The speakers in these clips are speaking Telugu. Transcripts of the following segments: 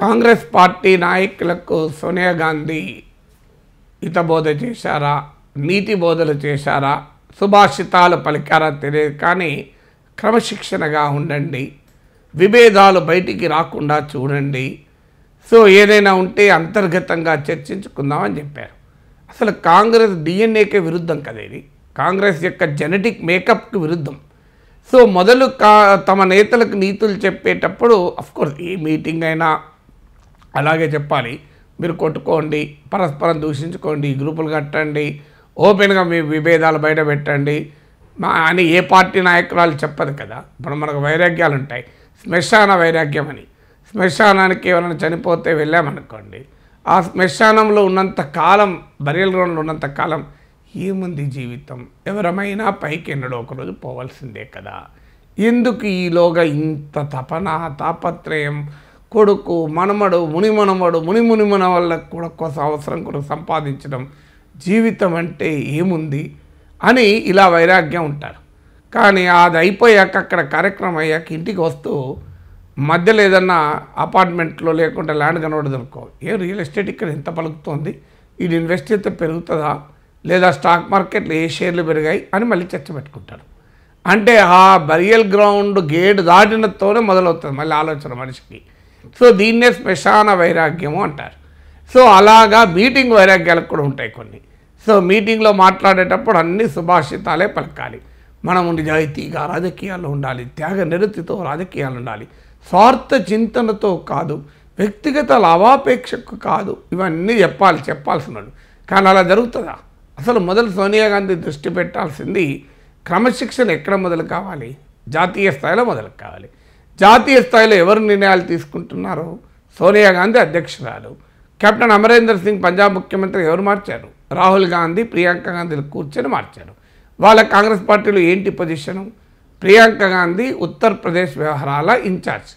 కాంగ్రెస్ పార్టీ నాయకులకు సోనియా గాంధీ హితబోధ చేశారా నీతి బోధలు చేశారా సుభాషితాలు పలికారా తెలియదు కానీ క్రమశిక్షణగా ఉండండి విభేదాలు బయటికి రాకుండా చూడండి సో ఏదైనా ఉంటే అంతర్గతంగా చర్చించుకుందామని చెప్పారు అసలు కాంగ్రెస్ డిఎన్ఏకే విరుద్ధం కదా ఇది కాంగ్రెస్ యొక్క జెనెటిక్ మేకప్కి విరుద్ధం సో మొదలు కా తమ నేతలకు నీతులు చెప్పేటప్పుడు అఫ్కోర్స్ ఈ మీటింగ్ అయినా అలాగే చెప్పాలి మీరు కొట్టుకోండి పరస్పరం దూషించుకోండి గ్రూపులు కట్టండి ఓపెన్గా మీ విభేదాలు బయట పెట్టండి మా అని ఏ పార్టీ నాయకురాలు చెప్పదు కదా ఇప్పుడు మనకు వైరాగ్యాలు ఉంటాయి శ్మశాన వైరాగ్యం అని శ్మశానానికి ఎవరైనా చనిపోతే వెళ్ళామనుకోండి ఆ శ్మశానంలో ఉన్నంత కాలం బరియల్ గ్రౌండ్లో ఉన్నంత కాలం ఏముంది జీవితం ఎవరమైనా పైకి ఎన్నడో ఒకరోజు పోవాల్సిందే కదా ఎందుకు ఈలోగా ఇంత తపన తాపత్రయం కొడుకు మనమడు ముని మనమడు ముని ముని మనవళ్ళకు కూడా కోసం అవసరం కూడా సంపాదించడం జీవితం అంటే ఏముంది అని ఇలా వైరాగ్యం ఉంటారు కానీ అది అయిపోయాక అక్కడ కార్యక్రమం అయ్యాక ఇంటికి వస్తూ మధ్యలో ఏదన్నా అపార్ట్మెంట్లో లేకుండా ల్యాండ్ కనబడదు ఏ రియల్ ఎస్టేట్ ఇక్కడ ఎంత పలుకుతోంది ఇది ఇన్వెస్ట్ చేస్తే పెరుగుతుందా లేదా స్టాక్ మార్కెట్లో ఏ షేర్లు పెరిగాయి అని మళ్ళీ చర్చ పెట్టుకుంటారు అంటే ఆ బరియల్ గ్రౌండ్ గేట్ దాటినతోనే మొదలవుతుంది మళ్ళీ ఆలోచన మనిషికి సో దీన్నే శ్మశాన వైరాగ్యము అంటారు సో అలాగా మీటింగ్ వైరాగ్యాలకు కూడా ఉంటాయి కొన్ని సో మీటింగ్లో మాట్లాడేటప్పుడు అన్ని సుభాషితాలే పలకాలి మనము నిజాయితీగా రాజకీయాల్లో ఉండాలి త్యాగ నిరుతితో రాజకీయాలు ఉండాలి స్వార్థ చింతనతో కాదు వ్యక్తిగత లాభాపేక్షకు కాదు ఇవన్నీ చెప్పాలి చెప్పాల్సినాడు కానీ అలా జరుగుతుందా అసలు మొదలు సోనియా గాంధీ దృష్టి పెట్టాల్సింది క్రమశిక్షణ ఎక్కడ మొదలు కావాలి జాతీయ స్థాయిలో మొదలు కావాలి జాతీయ స్థాయిలో ఎవరు నిర్ణయాలు తీసుకుంటున్నారు సోనియా గాంధీ అధ్యక్షురాలు కెప్టెన్ అమరేందర్ సింగ్ పంజాబ్ ముఖ్యమంత్రి ఎవరు మార్చారు రాహుల్ గాంధీ ప్రియాంక గాంధీలు కూర్చొని మార్చారు వాళ్ళ కాంగ్రెస్ పార్టీలో ఏంటి పొజిషను ప్రియాంక గాంధీ ఉత్తరప్రదేశ్ వ్యవహారాల ఇన్ఛార్జ్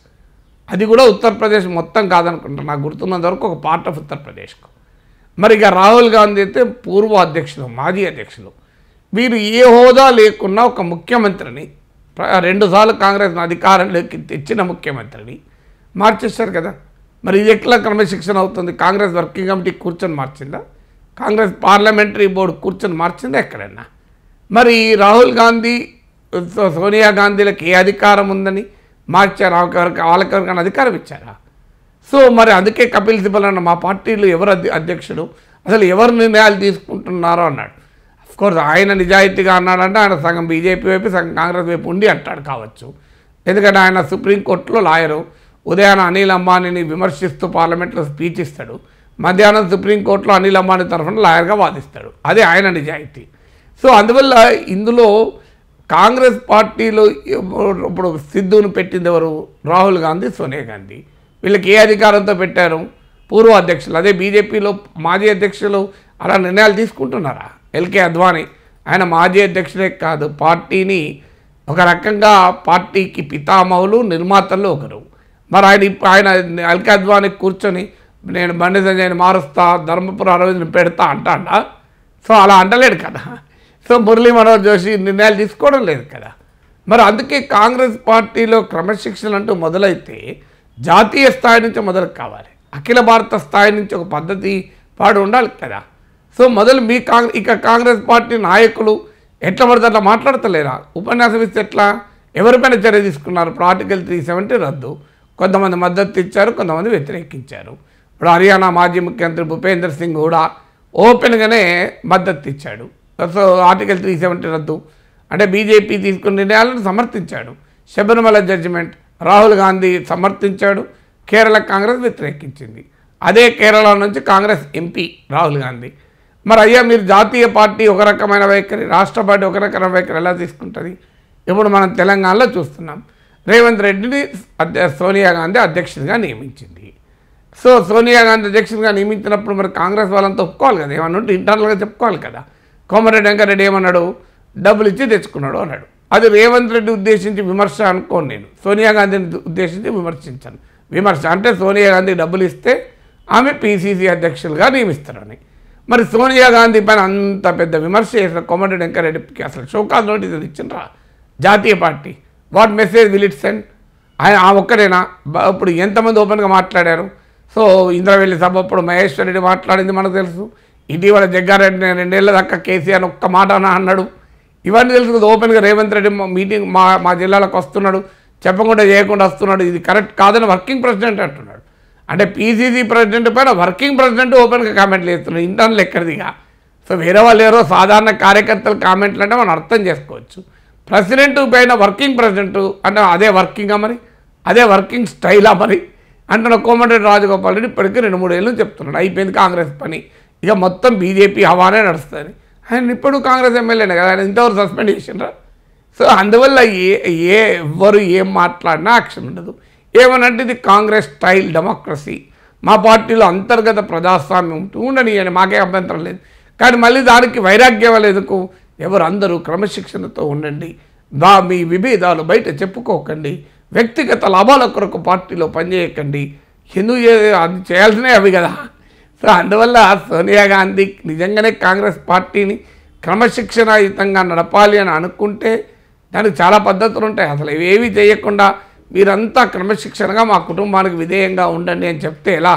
అది కూడా ఉత్తరప్రదేశ్ మొత్తం కాదనుకుంటా నాకు గుర్తున్నంత వరకు ఒక పార్ట్ ఆఫ్ ఉత్తరప్రదేశ్కు మరి ఇక రాహుల్ గాంధీ అయితే పూర్వ అధ్యక్షులు మాజీ అధ్యక్షులు వీరు ఏ హోదా లేకున్నా ఒక ముఖ్యమంత్రిని రెండుసార్లు కాంగ్రెస్ అధికారంలోకి తెచ్చిన ముఖ్యమంత్రిని మార్చేస్తారు కదా మరి ఇది ఎట్లా క్రమశిక్షణ అవుతుంది కాంగ్రెస్ వర్కింగ్ కమిటీ కూర్చొని మార్చిందా కాంగ్రెస్ పార్లమెంటరీ బోర్డు కూర్చొని మార్చిందా ఎక్కడన్నా మరి రాహుల్ గాంధీ సోనియా గాంధీలకు ఏ అధికారం ఉందని మార్చారు వాళ్ళకి వాళ్ళకెవరికైనా అధికారం ఇచ్చారా సో మరి అందుకే కపిల్ సిబల్ అన్న మా పార్టీలు ఎవరు అధ్యక్షుడు అసలు ఎవరు నిర్ణయాలు తీసుకుంటున్నారో అన్నాడు కోర్స్ ఆయన నిజాయితీగా అన్నాడంటే ఆయన సంఘం బీజేపీ వైపు సంఘం కాంగ్రెస్ వైపు ఉండి అంటాడు కావచ్చు ఎందుకంటే ఆయన సుప్రీంకోర్టులో లాయరు ఉదయాన్న అనిల్ అంబానీని విమర్శిస్తూ పార్లమెంట్లో స్పీచ్ ఇస్తాడు మధ్యాహ్నం సుప్రీంకోర్టులో అనిల్ అంబానీ తరఫున లాయర్గా వాదిస్తాడు అదే ఆయన నిజాయితీ సో అందువల్ల ఇందులో కాంగ్రెస్ పార్టీలో ఇప్పుడు సిద్ధును పెట్టింది ఎవరు రాహుల్ గాంధీ సోనియా గాంధీ వీళ్ళకి ఏ అధికారంతో పెట్టారు పూర్వ అధ్యక్షులు అదే బీజేపీలో మాజీ అధ్యక్షులు అలా నిర్ణయాలు తీసుకుంటున్నారా ఎల్కే అద్వానీ ఆయన మాజీ అధ్యక్షుడే కాదు పార్టీని ఒక రకంగా పార్టీకి పితామహులు నిర్మాతలు ఒకరు మరి ఆయన ఆయన ఎల్కే అద్వానీ కూర్చొని నేను బండి సంజయ్ని మారుస్తా ధర్మపురం అరవింద్ని పెడతా అంటాడా సో అలా అంటలేడు కదా సో మురళీ మనోహర్ జోషి నిర్ణయాలు తీసుకోవడం లేదు కదా మరి అందుకే కాంగ్రెస్ పార్టీలో క్రమశిక్షణ అంటూ మొదలైతే జాతీయ స్థాయి నుంచి మొదలు కావాలి అఖిల భారత స్థాయి నుంచి ఒక పద్ధతి పాడు ఉండాలి కదా సో మొదలు మీ కాంగ్రెస్ ఇక కాంగ్రెస్ పార్టీ నాయకులు ఎట్లా పడితే అట్లా మాట్లాడతలేరా ఉపన్యాసం ఇస్తే ఎట్లా ఎవరిపైన చర్య తీసుకున్నారు ఇప్పుడు ఆర్టికల్ త్రీ సెవెంటీ రద్దు కొంతమంది మద్దతు ఇచ్చారు కొంతమంది వ్యతిరేకించారు ఇప్పుడు హర్యానా మాజీ ముఖ్యమంత్రి భూపేంద్ర సింగ్ కూడా ఓపెన్గానే మద్దతు ఇచ్చాడు సో ఆర్టికల్ త్రీ సెవెంటీ రద్దు అంటే బీజేపీ తీసుకున్న నిర్ణయాలను సమర్థించాడు శబరిమల జడ్జిమెంట్ రాహుల్ గాంధీ సమర్థించాడు కేరళ కాంగ్రెస్ వ్యతిరేకించింది అదే కేరళ నుంచి కాంగ్రెస్ ఎంపీ రాహుల్ గాంధీ మరి అయ్యా మీరు జాతీయ పార్టీ ఒక రకమైన వైఖరి రాష్ట్ర పార్టీ ఒక రకమైన వైఖరి ఎలా తీసుకుంటుంది ఇప్పుడు మనం తెలంగాణలో చూస్తున్నాం రేవంత్ రెడ్డిని సోనియా గాంధీ అధ్యక్షుడిగా నియమించింది సో సోనియా గాంధీ అధ్యక్షుడిగా నియమించినప్పుడు మరి కాంగ్రెస్ వాళ్ళంతా ఒప్పుకోవాలి కదా ఏమన్నా ఉంటే ఇంటర్నల్గా చెప్పుకోవాలి కదా కోమరెడ్డి వెంకరెడ్డి ఏమన్నాడు డబ్బులు ఇచ్చి తెచ్చుకున్నాడు అన్నాడు అది రేవంత్ రెడ్డి ఉద్దేశించి విమర్శ అనుకోను నేను సోనియా గాంధీని ఉద్దేశించి విమర్శించాను విమర్శ అంటే సోనియా గాంధీ డబ్బులు ఇస్తే ఆమె పీసీసీ అధ్యక్షులుగా నియమిస్తారని మరి సోనియా గాంధీ పైన అంత పెద్ద విమర్శ చేసిన కోమటి వెంకరెడ్డికి అసలు షోకాజ్ నోటీస్ ఇచ్చిండ్రా జాతీయ party what message will it send ఆయన ఆ ఒక్కరేనా ఇప్పుడు ఎంతమంది ఓపెన్గా మాట్లాడారు సో ఇంద్రవెల్లి సభ అప్పుడు మహేశ్వర్ రెడ్డి మాట్లాడింది మనకు తెలుసు ఇటీవల జగ్గారెడ్డి రెండేళ్ల దాకా కేసీఆర్ ఒక్క మాట అన్నాడు ఇవన్నీ తెలుసు కదా ఓపెన్గా రేవంత్ రెడ్డి మీటింగ్ మా మా జిల్లాలకు వస్తున్నాడు చెప్పకుండా చేయకుండా వస్తున్నాడు ఇది కరెక్ట్ కాదని వర్కింగ్ ప్రెసిడెంట్ అంటున్నాడు అంటే పీసీసీ ప్రెసిడెంట్ పైన వర్కింగ్ ప్రెసిడెంట్ ఓపెన్గా కామెంట్లు చేస్తున్నారు ఇంటర్నల్ ఎక్కడిదిగా సో వేరే వాళ్ళు ఎవరో సాధారణ కార్యకర్తల కామెంట్లు అంటే మనం అర్థం చేసుకోవచ్చు ప్రెసిడెంట్ పైన వర్కింగ్ ప్రెసిడెంట్ అంటే అదే వర్కింగ్ మరి అదే వర్కింగ్ స్టైలా మరి అంటున్న కోమటిరెడ్డి రాజగోపాల్ రెడ్డి ఇప్పటికీ రెండు మూడేళ్ళు చెప్తున్నాడు అయిపోయింది కాంగ్రెస్ పని ఇక మొత్తం బీజేపీ హవానే నడుస్తుంది ఆయన ఇప్పుడు కాంగ్రెస్ ఎమ్మెల్యేనే కదా ఆయన ఇంతవరకు సస్పెండ్ చేసిండ్రా సో అందువల్ల ఏ ఏ ఎవరు ఏం మాట్లాడినా యాక్షన్ ఉండదు ఏమనంటే ఇది కాంగ్రెస్ స్టైల్ డెమోక్రసీ మా పార్టీలో అంతర్గత ప్రజాస్వామ్యం ఉండని అని మాకే అభ్యంతరం లేదు కానీ మళ్ళీ దానికి వైరాగ్యం లేదుకు ఎవరు అందరూ క్రమశిక్షణతో ఉండండి దా మీ విభేదాలు బయట చెప్పుకోకండి వ్యక్తిగత లాభాల కొరకు పార్టీలో పనిచేయకండి ఎందుకు అది చేయాల్సినవి అవి కదా సో అందువల్ల సోనియా గాంధీ నిజంగానే కాంగ్రెస్ పార్టీని క్రమశిక్షణాయుతంగా నడపాలి అని అనుకుంటే దానికి చాలా పద్ధతులు ఉంటాయి అసలు ఏవి చేయకుండా మీరంతా క్రమశిక్షణగా మా కుటుంబానికి విధేయంగా ఉండండి అని చెప్తే ఎలా